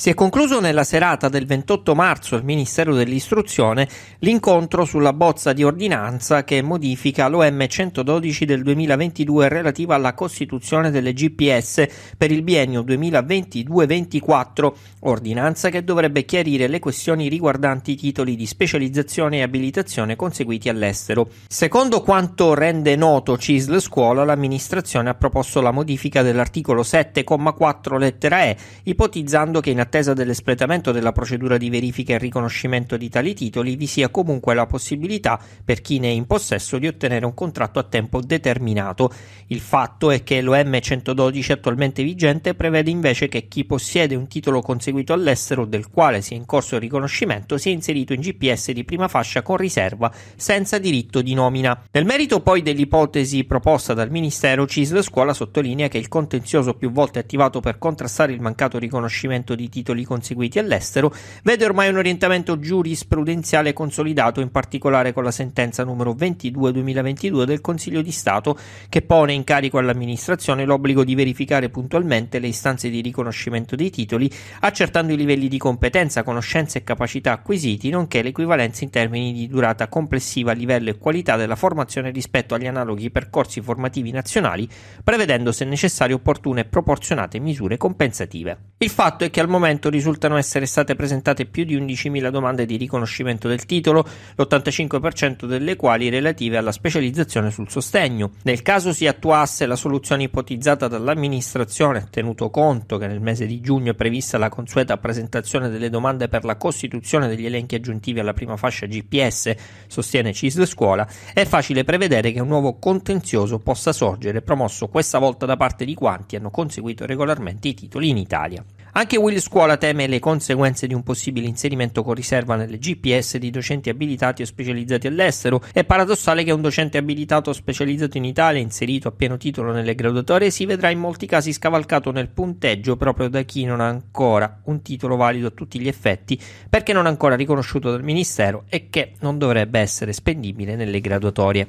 Si è concluso nella serata del 28 marzo al Ministero dell'Istruzione l'incontro sulla bozza di ordinanza che modifica l'OM 112 del 2022 relativa alla costituzione delle GPS per il biennio 2022-24, ordinanza che dovrebbe chiarire le questioni riguardanti i titoli di specializzazione e abilitazione conseguiti all'estero. Secondo quanto rende noto CISL Scuola, l'amministrazione ha proposto la modifica dell'articolo 7,4 lettera E, ipotizzando che in attesa dell'espletamento della procedura di verifica e riconoscimento di tali titoli, vi sia comunque la possibilità per chi ne è in possesso di ottenere un contratto a tempo determinato. Il fatto è che l'OM 112 attualmente vigente prevede invece che chi possiede un titolo conseguito all'estero del quale sia in corso il riconoscimento sia inserito in GPS di prima fascia con riserva, senza diritto di nomina. Nel merito poi dell'ipotesi proposta dal Ministero, CISL Scuola sottolinea che il contenzioso più volte attivato per contrastare il mancato riconoscimento di titoli titoli conseguiti all'estero, vede ormai un orientamento giurisprudenziale consolidato, in particolare con la sentenza numero 22-2022 del Consiglio di Stato, che pone in carico all'amministrazione l'obbligo di verificare puntualmente le istanze di riconoscimento dei titoli, accertando i livelli di competenza, conoscenze e capacità acquisiti, nonché l'equivalenza in termini di durata complessiva, livello e qualità della formazione rispetto agli analoghi percorsi formativi nazionali, prevedendo se necessario opportune e proporzionate misure compensative. Il fatto è che al momento momento risultano essere state presentate più di 11.000 domande di riconoscimento del titolo, l'85% delle quali relative alla specializzazione sul sostegno. Nel caso si attuasse la soluzione ipotizzata dall'amministrazione, tenuto conto che nel mese di giugno è prevista la consueta presentazione delle domande per la costituzione degli elenchi aggiuntivi alla prima fascia GPS, sostiene CISL Scuola, è facile prevedere che un nuovo contenzioso possa sorgere, promosso questa volta da parte di quanti hanno conseguito regolarmente i titoli in Italia. Anche Will Scuola teme le conseguenze di un possibile inserimento con riserva nelle GPS di docenti abilitati o specializzati all'estero. È paradossale che un docente abilitato o specializzato in Italia, inserito a pieno titolo nelle graduatorie, si vedrà in molti casi scavalcato nel punteggio proprio da chi non ha ancora un titolo valido a tutti gli effetti, perché non ancora riconosciuto dal Ministero e che non dovrebbe essere spendibile nelle graduatorie.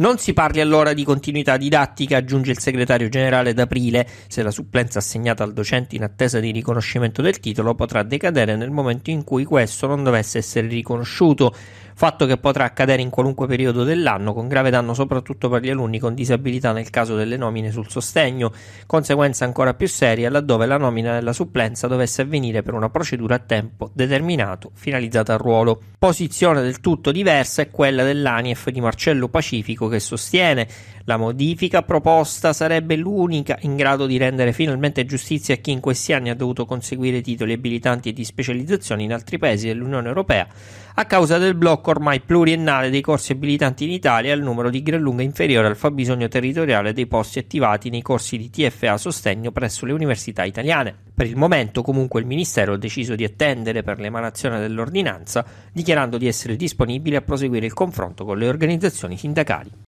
Non si parli allora di continuità didattica, aggiunge il segretario generale d'aprile, se la supplenza assegnata al docente in attesa di riconoscimento del titolo potrà decadere nel momento in cui questo non dovesse essere riconosciuto fatto che potrà accadere in qualunque periodo dell'anno, con grave danno soprattutto per gli alunni con disabilità nel caso delle nomine sul sostegno, conseguenza ancora più seria laddove la nomina della supplenza dovesse avvenire per una procedura a tempo determinato finalizzata al ruolo. Posizione del tutto diversa è quella dell'ANIF di Marcello Pacifico che sostiene la modifica proposta sarebbe l'unica in grado di rendere finalmente giustizia a chi in questi anni ha dovuto conseguire titoli abilitanti e di specializzazione in altri paesi dell'Unione Europea a causa del blocco blocco ormai pluriennale dei corsi abilitanti in Italia è al numero di gran lunga inferiore al fabbisogno territoriale dei posti attivati nei corsi di TFA sostegno presso le università italiane. Per il momento comunque il Ministero ha deciso di attendere per l'emanazione dell'ordinanza, dichiarando di essere disponibile a proseguire il confronto con le organizzazioni sindacali.